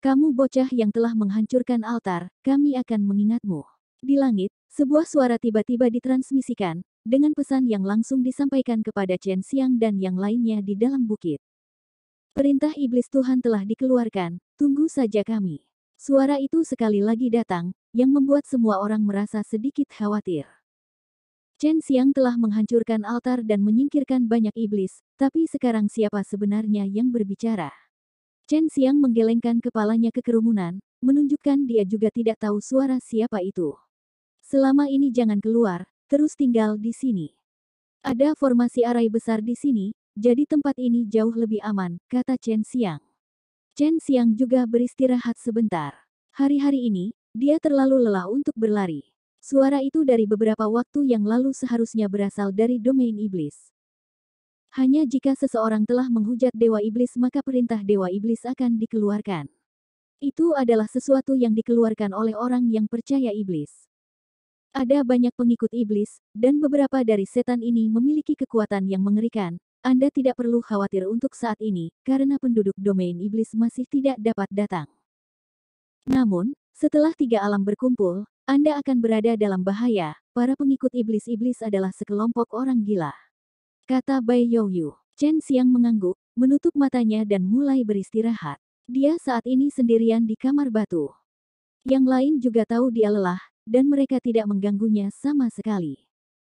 Kamu bocah yang telah menghancurkan altar, kami akan mengingatmu. Di langit, sebuah suara tiba-tiba ditransmisikan, dengan pesan yang langsung disampaikan kepada Chen Xiang dan yang lainnya di dalam bukit. Perintah iblis Tuhan telah dikeluarkan, tunggu saja kami. Suara itu sekali lagi datang, yang membuat semua orang merasa sedikit khawatir. Chen Xiang telah menghancurkan altar dan menyingkirkan banyak iblis, tapi sekarang siapa sebenarnya yang berbicara? Chen Xiang menggelengkan kepalanya ke kerumunan, menunjukkan dia juga tidak tahu suara siapa itu. Selama ini jangan keluar, terus tinggal di sini. Ada formasi arai besar di sini, jadi tempat ini jauh lebih aman, kata Chen Xiang. Chen Xiang juga beristirahat sebentar. Hari-hari ini, dia terlalu lelah untuk berlari. Suara itu dari beberapa waktu yang lalu seharusnya berasal dari domain iblis. Hanya jika seseorang telah menghujat Dewa Iblis maka perintah Dewa Iblis akan dikeluarkan. Itu adalah sesuatu yang dikeluarkan oleh orang yang percaya iblis. Ada banyak pengikut iblis, dan beberapa dari setan ini memiliki kekuatan yang mengerikan. Anda tidak perlu khawatir untuk saat ini, karena penduduk domain iblis masih tidak dapat datang. Namun, setelah tiga alam berkumpul, Anda akan berada dalam bahaya. Para pengikut iblis-iblis adalah sekelompok orang gila kata Bai Youyu. Chen Xiang mengangguk, menutup matanya dan mulai beristirahat. Dia saat ini sendirian di kamar batu. Yang lain juga tahu dia lelah, dan mereka tidak mengganggunya sama sekali.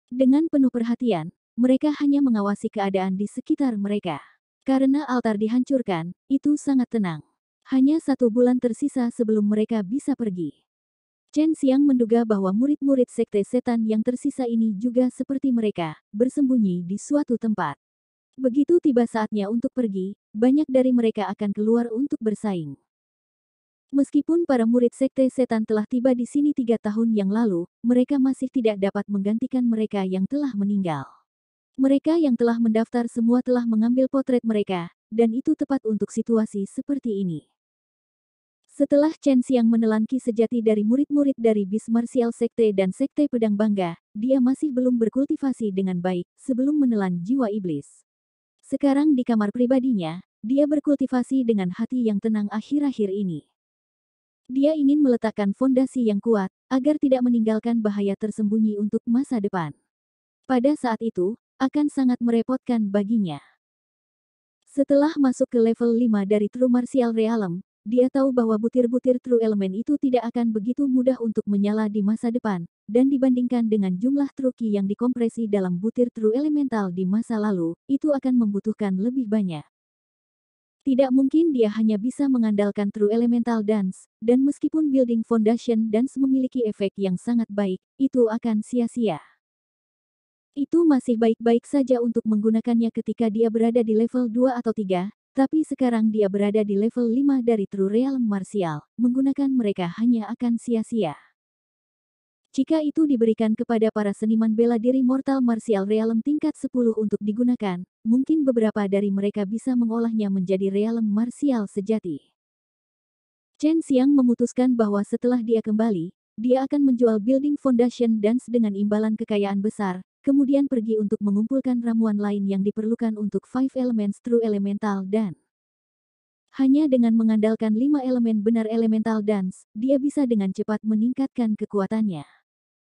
Dengan penuh perhatian, mereka hanya mengawasi keadaan di sekitar mereka. Karena altar dihancurkan, itu sangat tenang. Hanya satu bulan tersisa sebelum mereka bisa pergi. Chen Xiang menduga bahwa murid-murid sekte setan yang tersisa ini juga seperti mereka, bersembunyi di suatu tempat. Begitu tiba saatnya untuk pergi, banyak dari mereka akan keluar untuk bersaing. Meskipun para murid sekte setan telah tiba di sini tiga tahun yang lalu, mereka masih tidak dapat menggantikan mereka yang telah meninggal. Mereka yang telah mendaftar semua telah mengambil potret mereka, dan itu tepat untuk situasi seperti ini. Setelah Chen Xiang menelan ki sejati dari murid-murid dari bis marsial sekte dan sekte pedang bangga, dia masih belum berkultivasi dengan baik sebelum menelan jiwa iblis. Sekarang di kamar pribadinya, dia berkultivasi dengan hati yang tenang akhir-akhir ini. Dia ingin meletakkan fondasi yang kuat, agar tidak meninggalkan bahaya tersembunyi untuk masa depan. Pada saat itu, akan sangat merepotkan baginya. Setelah masuk ke level 5 dari True Martial Realm, dia tahu bahwa butir-butir True Element itu tidak akan begitu mudah untuk menyala di masa depan, dan dibandingkan dengan jumlah Truki yang dikompresi dalam butir True Elemental di masa lalu, itu akan membutuhkan lebih banyak. Tidak mungkin dia hanya bisa mengandalkan True Elemental Dance, dan meskipun Building Foundation Dance memiliki efek yang sangat baik, itu akan sia-sia. Itu masih baik-baik saja untuk menggunakannya ketika dia berada di level 2 atau 3, tapi sekarang dia berada di level 5 dari True Realm Martial, menggunakan mereka hanya akan sia-sia. Jika itu diberikan kepada para seniman bela diri mortal martial realm tingkat 10 untuk digunakan, mungkin beberapa dari mereka bisa mengolahnya menjadi realm martial sejati. Chen Xiang memutuskan bahwa setelah dia kembali, dia akan menjual building foundation dance dengan imbalan kekayaan besar, kemudian pergi untuk mengumpulkan ramuan lain yang diperlukan untuk Five Elements True Elemental dan hanya dengan mengandalkan lima elemen benar elemental dance, dia bisa dengan cepat meningkatkan kekuatannya.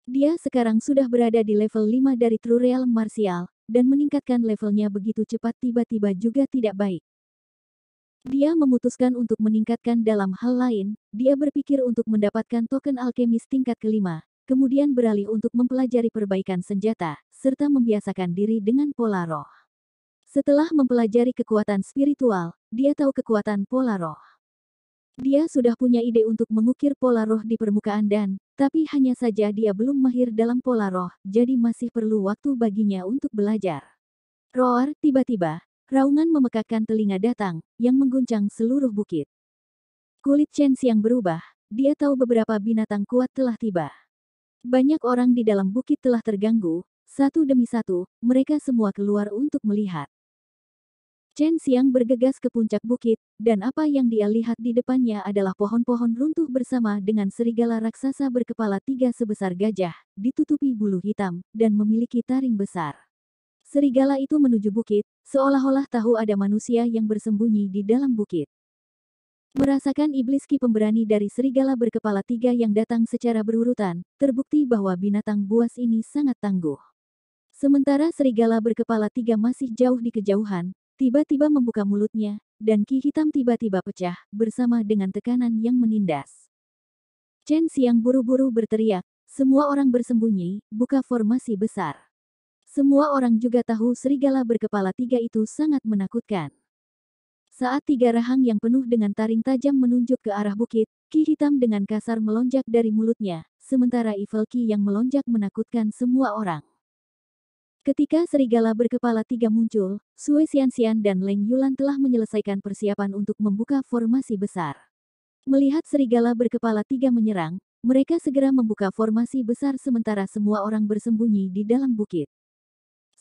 Dia sekarang sudah berada di level 5 dari True Realm Martial, dan meningkatkan levelnya begitu cepat tiba-tiba juga tidak baik. Dia memutuskan untuk meningkatkan dalam hal lain, dia berpikir untuk mendapatkan token alkemis tingkat kelima, kemudian beralih untuk mempelajari perbaikan senjata, serta membiasakan diri dengan pola roh. Setelah mempelajari kekuatan spiritual, dia tahu kekuatan pola roh. Dia sudah punya ide untuk mengukir pola roh di permukaan dan, tapi hanya saja dia belum mahir dalam pola roh, jadi masih perlu waktu baginya untuk belajar. Roar, tiba-tiba, raungan memekakan telinga datang, yang mengguncang seluruh bukit. Kulit Chen yang berubah, dia tahu beberapa binatang kuat telah tiba. Banyak orang di dalam bukit telah terganggu, satu demi satu, mereka semua keluar untuk melihat. Chen Xiang bergegas ke puncak bukit, dan apa yang dia lihat di depannya adalah pohon-pohon runtuh bersama dengan serigala raksasa berkepala tiga sebesar gajah, ditutupi bulu hitam, dan memiliki taring besar. Serigala itu menuju bukit, seolah-olah tahu ada manusia yang bersembunyi di dalam bukit. Merasakan iblis ki pemberani dari serigala berkepala tiga yang datang secara berurutan, terbukti bahwa binatang buas ini sangat tangguh. Sementara serigala berkepala tiga masih jauh di kejauhan, tiba-tiba membuka mulutnya, dan ki hitam tiba-tiba pecah, bersama dengan tekanan yang menindas. Chen Xiang buru-buru berteriak, semua orang bersembunyi, buka formasi besar. Semua orang juga tahu serigala berkepala tiga itu sangat menakutkan. Saat tiga rahang yang penuh dengan taring tajam menunjuk ke arah bukit, Ki hitam dengan kasar melonjak dari mulutnya, sementara Evil Ki yang melonjak menakutkan semua orang. Ketika serigala berkepala tiga muncul, Sue Sian dan Leng Yulan telah menyelesaikan persiapan untuk membuka formasi besar. Melihat serigala berkepala tiga menyerang, mereka segera membuka formasi besar sementara semua orang bersembunyi di dalam bukit.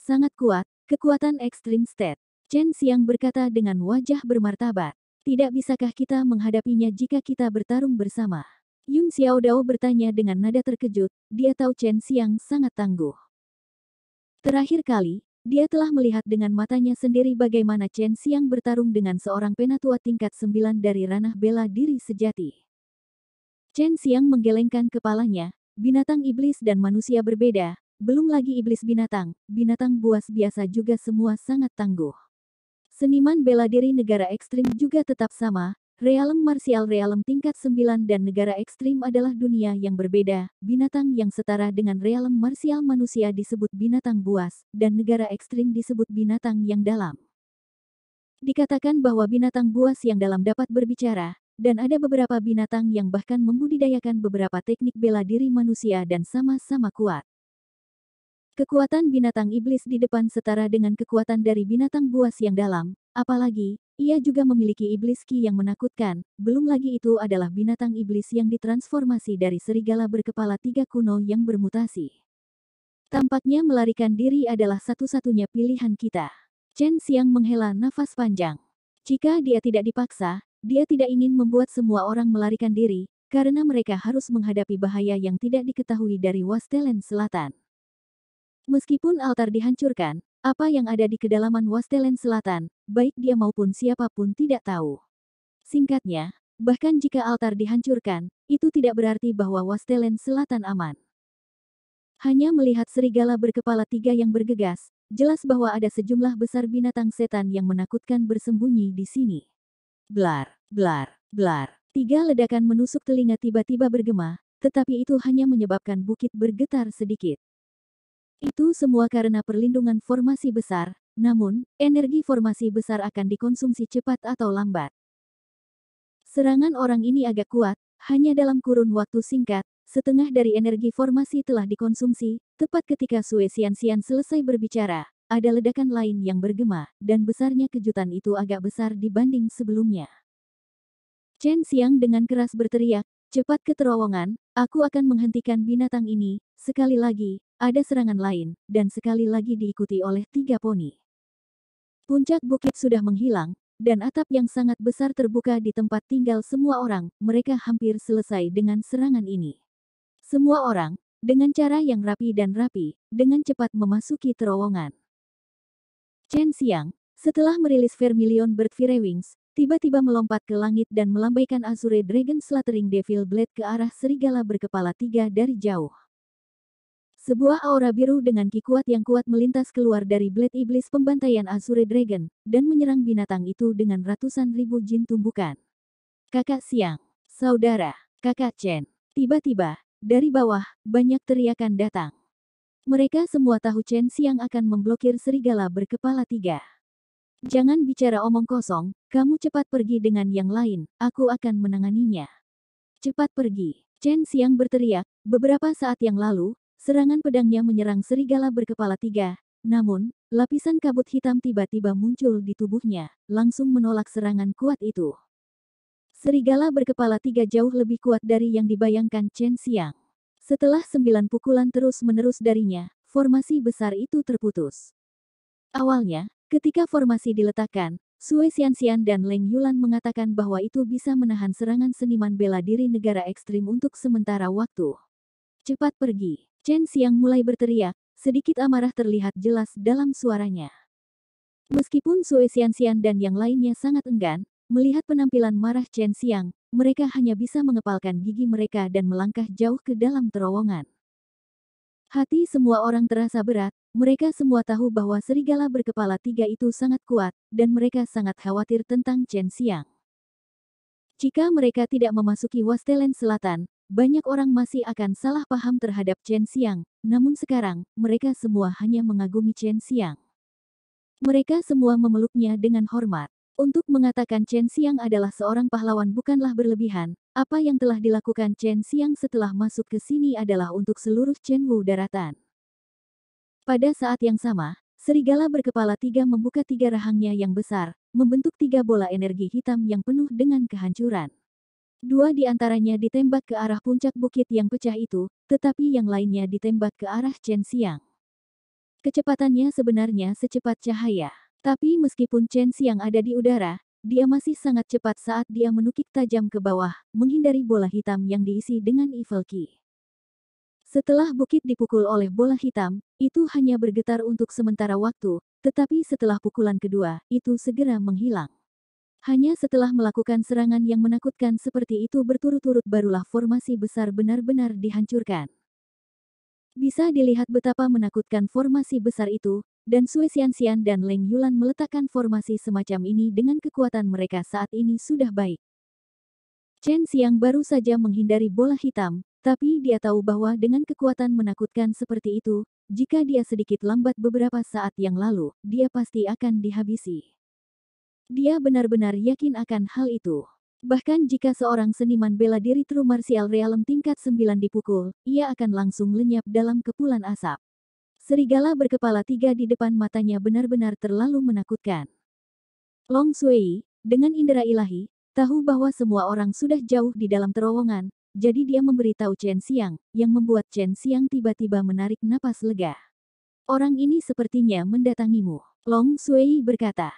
Sangat kuat, kekuatan Extreme State. Chen Xiang berkata dengan wajah bermartabat. Tidak bisakah kita menghadapinya jika kita bertarung bersama? Yun Xiao Dao bertanya dengan nada terkejut, dia tahu Chen Xiang sangat tangguh. Terakhir kali, dia telah melihat dengan matanya sendiri bagaimana Chen Xiang bertarung dengan seorang penatua tingkat sembilan dari ranah bela diri sejati. Chen Xiang menggelengkan kepalanya, binatang iblis dan manusia berbeda, belum lagi iblis binatang, binatang buas biasa juga semua sangat tangguh. Seniman bela diri negara ekstrim juga tetap sama, realem marsial realem tingkat 9 dan negara ekstrim adalah dunia yang berbeda, binatang yang setara dengan realem marsial manusia disebut binatang buas, dan negara ekstrim disebut binatang yang dalam. Dikatakan bahwa binatang buas yang dalam dapat berbicara, dan ada beberapa binatang yang bahkan membudidayakan beberapa teknik bela diri manusia dan sama-sama kuat. Kekuatan binatang iblis di depan setara dengan kekuatan dari binatang buas yang dalam, apalagi, ia juga memiliki iblis ki yang menakutkan, belum lagi itu adalah binatang iblis yang ditransformasi dari serigala berkepala tiga kuno yang bermutasi. Tampaknya melarikan diri adalah satu-satunya pilihan kita. Chen Xiang menghela nafas panjang. Jika dia tidak dipaksa, dia tidak ingin membuat semua orang melarikan diri, karena mereka harus menghadapi bahaya yang tidak diketahui dari Wastelen Selatan. Meskipun altar dihancurkan, apa yang ada di kedalaman Wastelen Selatan, baik dia maupun siapapun tidak tahu. Singkatnya, bahkan jika altar dihancurkan, itu tidak berarti bahwa Wastelen Selatan aman. Hanya melihat serigala berkepala tiga yang bergegas, jelas bahwa ada sejumlah besar binatang setan yang menakutkan bersembunyi di sini. Blar, blar, blar. Tiga ledakan menusuk telinga tiba-tiba bergema, tetapi itu hanya menyebabkan bukit bergetar sedikit. Itu semua karena perlindungan formasi besar, namun, energi formasi besar akan dikonsumsi cepat atau lambat. Serangan orang ini agak kuat, hanya dalam kurun waktu singkat, setengah dari energi formasi telah dikonsumsi, tepat ketika Sue Sian Sian selesai berbicara, ada ledakan lain yang bergema, dan besarnya kejutan itu agak besar dibanding sebelumnya. Chen Xiang dengan keras berteriak, cepat ke terowongan, aku akan menghentikan binatang ini, sekali lagi, ada serangan lain, dan sekali lagi diikuti oleh tiga poni. Puncak bukit sudah menghilang, dan atap yang sangat besar terbuka di tempat tinggal semua orang, mereka hampir selesai dengan serangan ini. Semua orang, dengan cara yang rapi dan rapi, dengan cepat memasuki terowongan. Chen Xiang, setelah merilis Vermilion Bird Fire Wings, tiba-tiba melompat ke langit dan melambaikan Azure Dragon Slattering Devil Blade ke arah serigala berkepala tiga dari jauh. Sebuah aura biru dengan kikuat yang kuat melintas keluar dari blade iblis pembantaian Azure Dragon, dan menyerang binatang itu dengan ratusan ribu jin tumbukan. Kakak Siang, saudara, kakak Chen, tiba-tiba, dari bawah, banyak teriakan datang. Mereka semua tahu Chen Siang akan memblokir serigala berkepala tiga. Jangan bicara omong kosong, kamu cepat pergi dengan yang lain, aku akan menanganinya. Cepat pergi, Chen Siang berteriak, beberapa saat yang lalu, Serangan pedangnya menyerang serigala berkepala tiga, namun, lapisan kabut hitam tiba-tiba muncul di tubuhnya, langsung menolak serangan kuat itu. Serigala berkepala tiga jauh lebih kuat dari yang dibayangkan Chen Xiang. Setelah sembilan pukulan terus-menerus darinya, formasi besar itu terputus. Awalnya, ketika formasi diletakkan, Sue Xian dan Leng Yulan mengatakan bahwa itu bisa menahan serangan seniman bela diri negara ekstrim untuk sementara waktu. Cepat pergi. Chen Xiang mulai berteriak, sedikit amarah terlihat jelas dalam suaranya. Meskipun Sue Xian dan yang lainnya sangat enggan, melihat penampilan marah Chen Xiang, mereka hanya bisa mengepalkan gigi mereka dan melangkah jauh ke dalam terowongan. Hati semua orang terasa berat, mereka semua tahu bahwa serigala berkepala tiga itu sangat kuat, dan mereka sangat khawatir tentang Chen Xiang. Jika mereka tidak memasuki Wastelen Selatan, banyak orang masih akan salah paham terhadap Chen Xiang, namun sekarang, mereka semua hanya mengagumi Chen Xiang. Mereka semua memeluknya dengan hormat. Untuk mengatakan Chen Xiang adalah seorang pahlawan bukanlah berlebihan, apa yang telah dilakukan Chen Xiang setelah masuk ke sini adalah untuk seluruh Chen Wu daratan. Pada saat yang sama, serigala berkepala tiga membuka tiga rahangnya yang besar, membentuk tiga bola energi hitam yang penuh dengan kehancuran. Dua di antaranya ditembak ke arah puncak bukit yang pecah itu, tetapi yang lainnya ditembak ke arah Chen Xiang. Kecepatannya sebenarnya secepat cahaya. Tapi meskipun Chen Xiang ada di udara, dia masih sangat cepat saat dia menukik tajam ke bawah, menghindari bola hitam yang diisi dengan Evil Key. Setelah bukit dipukul oleh bola hitam, itu hanya bergetar untuk sementara waktu, tetapi setelah pukulan kedua, itu segera menghilang. Hanya setelah melakukan serangan yang menakutkan seperti itu berturut-turut barulah formasi besar benar-benar dihancurkan. Bisa dilihat betapa menakutkan formasi besar itu, dan Sui Xianxian dan Leng Yulan meletakkan formasi semacam ini dengan kekuatan mereka saat ini sudah baik. Chen Xiang baru saja menghindari bola hitam, tapi dia tahu bahwa dengan kekuatan menakutkan seperti itu, jika dia sedikit lambat beberapa saat yang lalu, dia pasti akan dihabisi. Dia benar-benar yakin akan hal itu. Bahkan jika seorang seniman bela diri true martial realm tingkat 9 dipukul, ia akan langsung lenyap dalam kepulan asap. Serigala berkepala tiga di depan matanya benar-benar terlalu menakutkan. Long Sui, dengan indera ilahi, tahu bahwa semua orang sudah jauh di dalam terowongan, jadi dia memberitahu Chen Xiang, yang membuat Chen Xiang tiba-tiba menarik napas lega. Orang ini sepertinya mendatangimu, Long Sui berkata.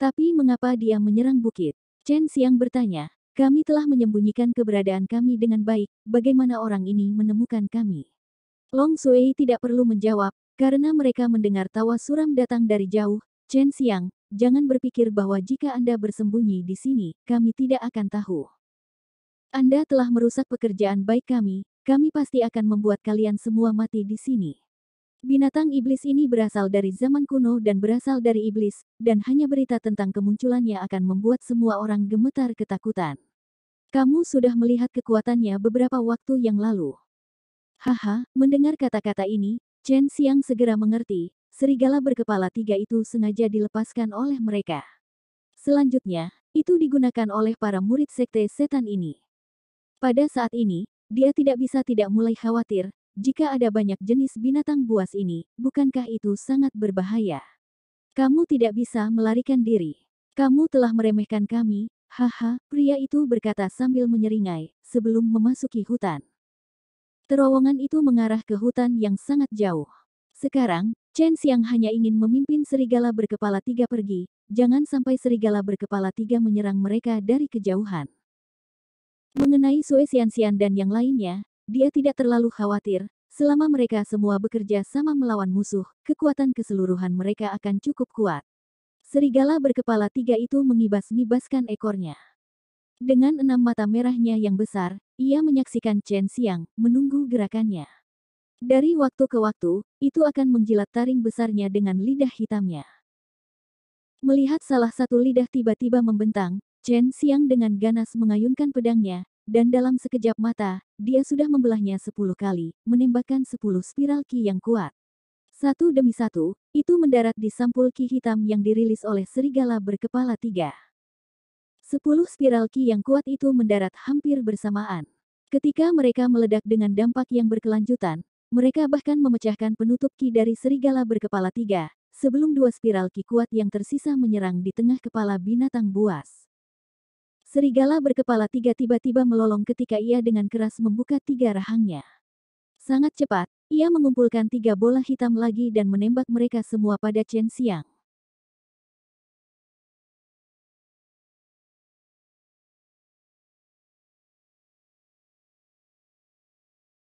Tapi mengapa dia menyerang bukit? Chen Xiang bertanya. Kami telah menyembunyikan keberadaan kami dengan baik, bagaimana orang ini menemukan kami? Long Sui tidak perlu menjawab, karena mereka mendengar tawa suram datang dari jauh. Chen Xiang, jangan berpikir bahwa jika Anda bersembunyi di sini, kami tidak akan tahu. Anda telah merusak pekerjaan baik kami, kami pasti akan membuat kalian semua mati di sini. Binatang iblis ini berasal dari zaman kuno dan berasal dari iblis, dan hanya berita tentang kemunculannya akan membuat semua orang gemetar ketakutan. Kamu sudah melihat kekuatannya beberapa waktu yang lalu. Haha, mendengar kata-kata ini, Chen Xiang segera mengerti, serigala berkepala tiga itu sengaja dilepaskan oleh mereka. Selanjutnya, itu digunakan oleh para murid sekte setan ini. Pada saat ini, dia tidak bisa tidak mulai khawatir, jika ada banyak jenis binatang buas ini, bukankah itu sangat berbahaya? Kamu tidak bisa melarikan diri. Kamu telah meremehkan kami, haha, pria itu berkata sambil menyeringai, sebelum memasuki hutan. Terowongan itu mengarah ke hutan yang sangat jauh. Sekarang, Chen Xiang hanya ingin memimpin serigala berkepala tiga pergi, jangan sampai serigala berkepala tiga menyerang mereka dari kejauhan. Mengenai Sue Xianxian dan yang lainnya, dia tidak terlalu khawatir, selama mereka semua bekerja sama melawan musuh, kekuatan keseluruhan mereka akan cukup kuat. Serigala berkepala tiga itu mengibas-ngibaskan ekornya. Dengan enam mata merahnya yang besar, ia menyaksikan Chen Xiang, menunggu gerakannya. Dari waktu ke waktu, itu akan menjilat taring besarnya dengan lidah hitamnya. Melihat salah satu lidah tiba-tiba membentang, Chen Xiang dengan ganas mengayunkan pedangnya, dan dalam sekejap mata, dia sudah membelahnya sepuluh kali, menembakkan sepuluh spiral ki yang kuat. Satu demi satu, itu mendarat di sampul ki hitam yang dirilis oleh serigala berkepala tiga. Sepuluh spiral ki yang kuat itu mendarat hampir bersamaan. Ketika mereka meledak dengan dampak yang berkelanjutan, mereka bahkan memecahkan penutup ki dari serigala berkepala tiga, sebelum dua spiral ki kuat yang tersisa menyerang di tengah kepala binatang buas. Serigala berkepala tiga tiba-tiba melolong ketika ia dengan keras membuka tiga rahangnya. Sangat cepat, ia mengumpulkan tiga bola hitam lagi dan menembak mereka semua pada Chen Xiang.